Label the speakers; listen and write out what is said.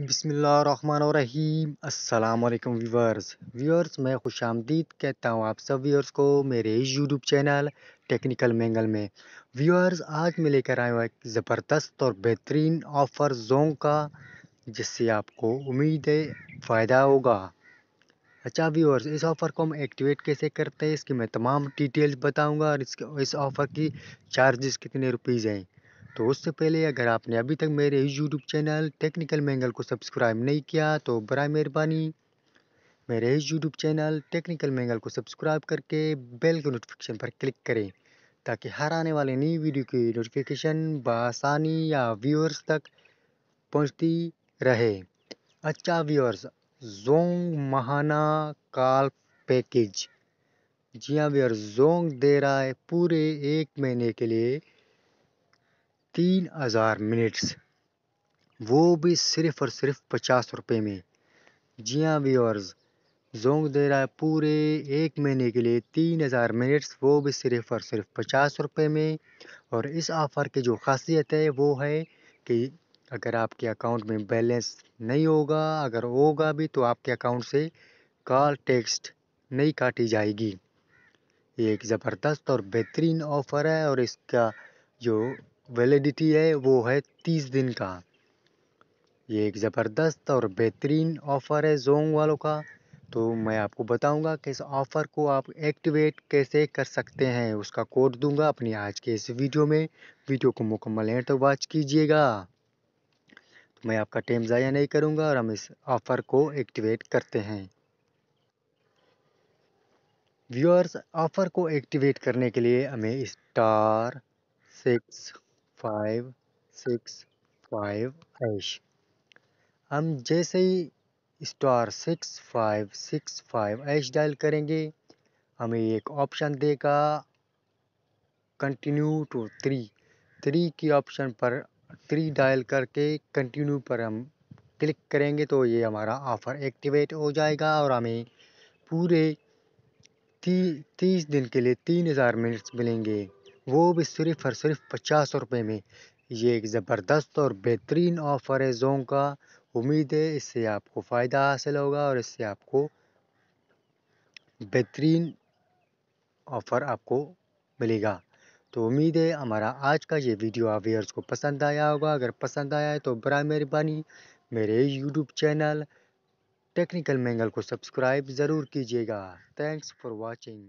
Speaker 1: बिसमीम् अल्लाम viewers viewers मैं खुश आमदीद कहता हूँ आप सब व्यूअर्स को मेरे इस यूट्यूब चैनल टेक्निकल मैंगल में व्यूअर्स आज मैं लेकर आया हूँ एक ज़बरदस्त और बेहतरीन ऑफ़र जोंग का जिससे आपको उम्मीद है फ़ायदा होगा अच्छा व्यूअर्स इस ऑफ़र को हम एक्टिवेट कैसे करते हैं इसकी मैं तमाम डिटेल्स बताऊँगा और इसके इस ऑफ़र की चार्जेस कितने रुपीज़ हैं तो उससे पहले अगर आपने अभी तक मेरे यूट्यूब चैनल टेक्निकल मैंगल को सब्सक्राइब नहीं किया तो बर मेहरबानी मेरे YouTube YouTube channel technical Mangal को सब्सक्राइब करके बेल के नोटिफिकेशन पर क्लिक करें ताकि हर आने वाले नई वीडियो की नोटिफिकेशन बसानी या व्यूअर्स तक पहुंचती रहे अच्छा व्यूअर्स जोंग महाना काल पैकेज जी हाँ व्यूअर्स जोंग दे रहा है पूरे एक महीने के लिए तीन हज़ार मिनट्स वो भी सिर्फ़ और सिर्फ पचास रुपये में जी हाँ व्यूअर्स जोंग दे रहा है पूरे एक महीने के लिए तीन हज़ार मिनट्स वो भी सिर्फ़ और सिर्फ पचास रुपये में और इस ऑफ़र की जो खासियत है वो है कि अगर आपके अकाउंट में बैलेंस नहीं होगा अगर होगा भी तो आपके अकाउंट से कॉल टेक्स्ट नहीं काटी जाएगी ये एक ज़बरदस्त और बेहतरीन ऑफ़र है और इसका जो वैलिडिटी है वो है तीस दिन का ये एक ज़बरदस्त और बेहतरीन ऑफ़र है जोंग वालों का तो मैं आपको बताऊंगा कि इस ऑफ़र को आप एक्टिवेट कैसे कर सकते हैं उसका कोड दूंगा अपनी आज के इस वीडियो में वीडियो को मुकम्मल है तो वॉच कीजिएगा तो मैं आपका टाइम ज़ाया नहीं करूंगा और हम इस ऑफ़र को एक्टिवेट करते हैं व्यूअर्स ऑफ़र को एक्टिवेट करने के लिए हमें star six five six five hash हम जैसे ही star six five six five hash dial करेंगे हमें एक ऑप्शन देगा कंटिन्यू टू थ्री थ्री की ऑप्शन पर थ्री डायल करके कंटिन्यू पर हम क्लिक करेंगे तो ये हमारा ऑफ़र एक्टिवेट हो जाएगा और हमें पूरे ती, तीस दिन के लिए तीन हज़ार मिनट्स मिलेंगे वो भी सिर्फ़ और सिर्फ़ पचास रुपये में ये एक ज़बरदस्त और बेहतरीन ऑफ़र है ज़ोंग का उम्मीद है इससे आपको फ़ायदा हासिल होगा और इससे आपको बेहतरीन ऑफ़र आपको मिलेगा तो उम्मीद है हमारा आज का ये वीडियो आप व्यूअर्स को पसंद आया होगा अगर पसंद आया है तो बर मेहरबानी मेरे यूट्यूब चैनल टेक्निकल मैंगल को सब्सक्राइब ज़रूर कीजिएगा थैंक्स फॉर वॉचिंग